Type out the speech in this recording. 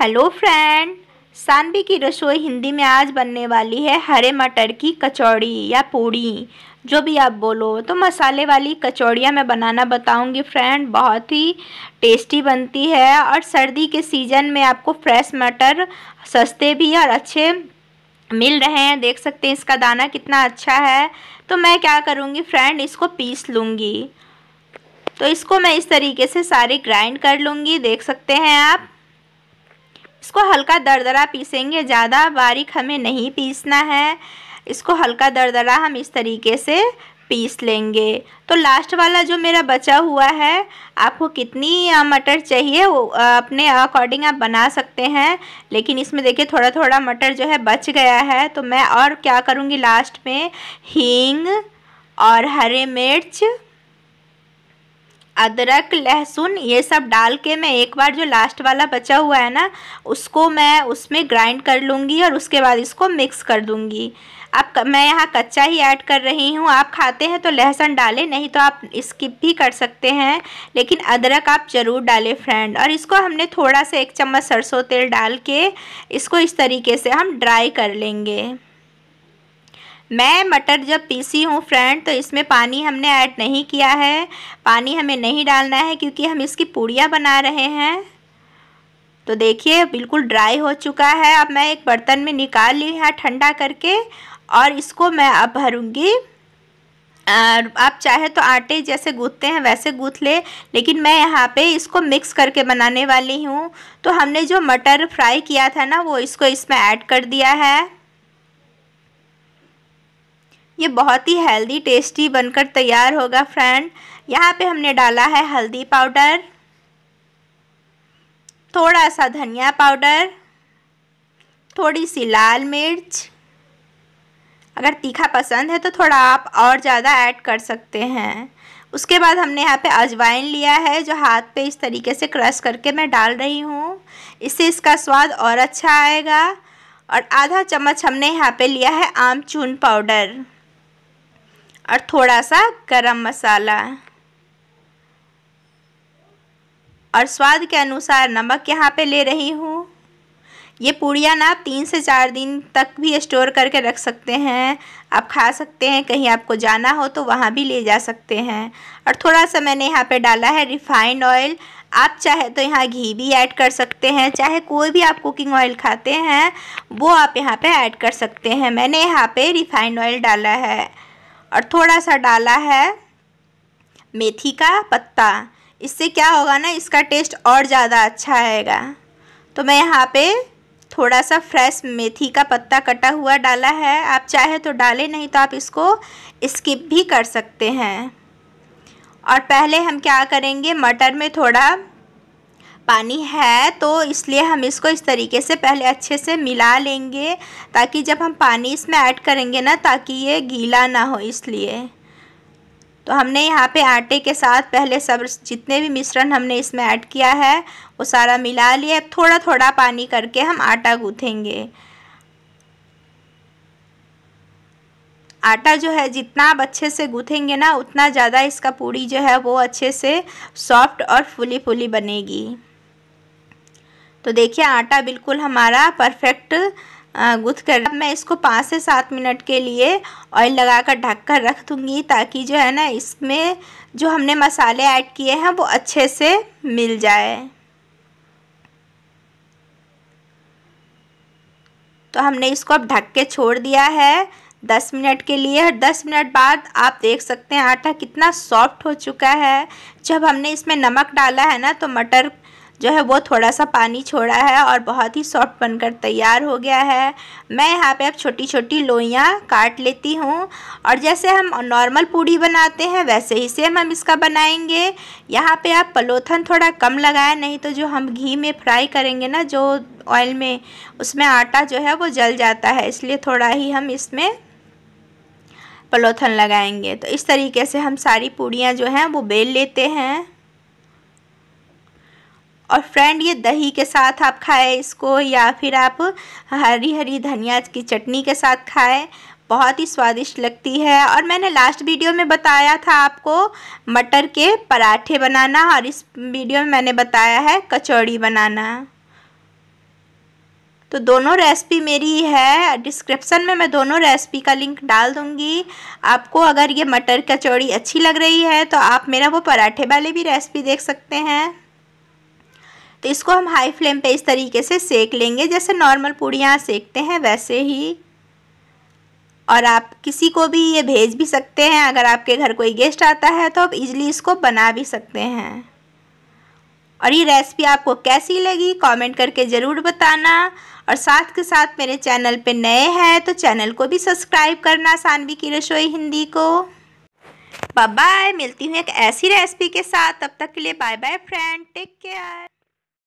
hello friend Saanvi की रसोई हिंदी में आज बनने वाली है हरे मटर की कचौड़ी या पूड़ी जो भी आप बोलो तो मसाले वाली कचौड़ियाँ मैं बनाना बताऊंगी फ्रेंड बहुत ही टेस्टी बनती है और सर्दी के सीज़न में आपको फ्रेश मटर सस्ते भी और अच्छे मिल रहे हैं देख सकते हैं इसका दाना कितना अच्छा है तो मैं क्या करूँगी फ्रेंड इसको पीस लूँगी तो इसको मैं इस तरीके से सारे ग्राइंड कर लूँगी देख सकते हैं आप इसको हल्का दरदरा पीसेंगे ज़्यादा बारीक हमें नहीं पीसना है इसको हल्का दरदरा हम इस तरीके से पीस लेंगे तो लास्ट वाला जो मेरा बचा हुआ है आपको कितनी मटर चाहिए वो अपने अकॉर्डिंग आप बना सकते हैं लेकिन इसमें देखिए थोड़ा थोड़ा मटर जो है बच गया है तो मैं और क्या करूँगी लास्ट में हींग और हरे मिर्च अदरक लहसुन ये सब डाल के मैं एक बार जो लास्ट वाला बचा हुआ है ना उसको मैं उसमें ग्राइंड कर लूँगी और उसके बाद इसको मिक्स कर दूँगी अब मैं यहाँ कच्चा ही ऐड कर रही हूँ आप खाते हैं तो लहसुन डालें नहीं तो आप स्किप भी कर सकते हैं लेकिन अदरक आप ज़रूर डालें फ्रेंड और इसको हमने थोड़ा सा एक चम्मच सरसों तेल डाल के इसको इस तरीके से हम ड्राई कर लेंगे मैं मटर जब पीसी हूँ फ्रेंड तो इसमें पानी हमने ऐड नहीं किया है पानी हमें नहीं डालना है क्योंकि हम इसकी पूड़ियाँ बना रहे हैं तो देखिए बिल्कुल ड्राई हो चुका है अब मैं एक बर्तन में निकाल ली यहाँ ठंडा करके और इसको मैं अब भरूँगी आप चाहे तो आटे जैसे गूँथते हैं वैसे गूँथ ले लेकिन मैं यहाँ पे इसको मिक्स करके बनाने वाली हूँ तो हमने जो मटर फ्राई किया था ना वो इसको इसमें ऐड कर दिया है ये बहुत ही हेल्दी टेस्टी बनकर तैयार होगा फ्रेंड यहाँ पे हमने डाला है हल्दी पाउडर थोड़ा सा धनिया पाउडर थोड़ी सी लाल मिर्च अगर तीखा पसंद है तो थोड़ा आप और ज़्यादा ऐड कर सकते हैं उसके बाद हमने यहाँ पे अजवाइन लिया है जो हाथ पे इस तरीके से क्रश करके मैं डाल रही हूँ इससे इसका स्वाद और अच्छा आएगा और आधा चम्मच हमने यहाँ पे लिया है आमचून पाउडर और थोड़ा सा गरम मसाला और स्वाद के अनुसार नमक यहाँ पे ले रही हूँ ये पूड़िया ना आप तीन से चार दिन तक भी स्टोर करके रख सकते हैं आप खा सकते हैं कहीं आपको जाना हो तो वहाँ भी ले जा सकते हैं और थोड़ा सा मैंने यहाँ पे डाला है रिफाइंड ऑयल आप चाहे तो यहाँ घी भी ऐड कर सकते हैं चाहे कोई भी आप कुकिंग ऑयल खाते हैं वो आप यहाँ पे ऐड कर सकते हैं मैंने यहाँ पे रिफाइंड ऑयल डाला है और थोड़ा सा डाला है मेथी का पत्ता इससे क्या होगा ना इसका टेस्ट और ज़्यादा अच्छा आएगा तो मैं यहाँ पे थोड़ा सा फ्रेश मेथी का पत्ता कटा हुआ डाला है आप चाहे तो डालें नहीं तो आप इसको स्किप भी कर सकते हैं और पहले हम क्या करेंगे मटर में थोड़ा पानी है तो इसलिए हम इसको इस तरीके से पहले अच्छे से मिला लेंगे ताकि जब हम पानी इसमें ऐड करेंगे ना ताकि ये गीला ना हो इसलिए तो हमने यहाँ पे आटे के साथ पहले सब जितने भी मिश्रण हमने इसमें ऐड किया है वो सारा मिला लिया अब थोड़ा थोड़ा पानी करके हम आटा गूँथेंगे आटा जो है जितना आप अच्छे से गूँथेंगे ना उतना ज़्यादा इसका पूड़ी जो है वो अच्छे से सॉफ्ट और फुली फुली बनेगी तो देखिए आटा बिल्कुल हमारा परफेक्ट गुथ कर अब मैं इसको पाँच से सात मिनट के लिए ऑयल लगा कर ढक कर रख दूँगी ताकि जो है ना इसमें जो हमने मसाले ऐड किए हैं वो अच्छे से मिल जाए तो हमने इसको अब ढक के छोड़ दिया है दस मिनट के लिए दस मिनट बाद आप देख सकते हैं आटा कितना सॉफ्ट हो चुका है जब हमने इसमें नमक डाला है ना तो मटर जो है वो थोड़ा सा पानी छोड़ा है और बहुत ही सॉफ्ट बनकर तैयार हो गया है मैं यहाँ पे अब छोटी छोटी लोइयाँ काट लेती हूँ और जैसे हम नॉर्मल पूड़ी बनाते हैं वैसे ही सेम हम इसका बनाएंगे यहाँ पे आप पलोथन थोड़ा कम लगाएं नहीं तो जो हम घी में फ्राई करेंगे ना जो ऑयल में उसमें आटा जो है वो जल जाता है इसलिए थोड़ा ही हम इसमें पलोथन लगाएंगे तो इस तरीके से हम सारी पूड़ियाँ जो हैं वो बेल लेते हैं और फ्रेंड ये दही के साथ आप खाएं इसको या फिर आप हरी हरी धनिया की चटनी के साथ खाएँ बहुत ही स्वादिष्ट लगती है और मैंने लास्ट वीडियो में बताया था आपको मटर के पराठे बनाना और इस वीडियो में मैंने बताया है कचौड़ी बनाना तो दोनों रेसिपी मेरी है डिस्क्रिप्शन में मैं दोनों रेसिपी का लिंक डाल दूंगी आपको अगर ये मटर कचौड़ी अच्छी लग रही है तो आप मेरा वो पराठे वाले भी रेसिपी देख सकते हैं तो इसको हम हाई फ्लेम पे इस तरीके से सेक लेंगे जैसे नॉर्मल पूड़ियाँ सेकते हैं वैसे ही और आप किसी को भी ये भेज भी सकते हैं अगर आपके घर कोई गेस्ट आता है तो आप इजिली इसको बना भी सकते हैं और ये रेसिपी आपको कैसी लगी कमेंट करके ज़रूर बताना और साथ के साथ मेरे चैनल पे नए हैं तो चैनल को भी सब्सक्राइब करना सानवी की रसोई हिंदी को बाय बाय मिलती हूँ एक ऐसी रेसिपी के साथ तब तक के लिए bye bye friend take care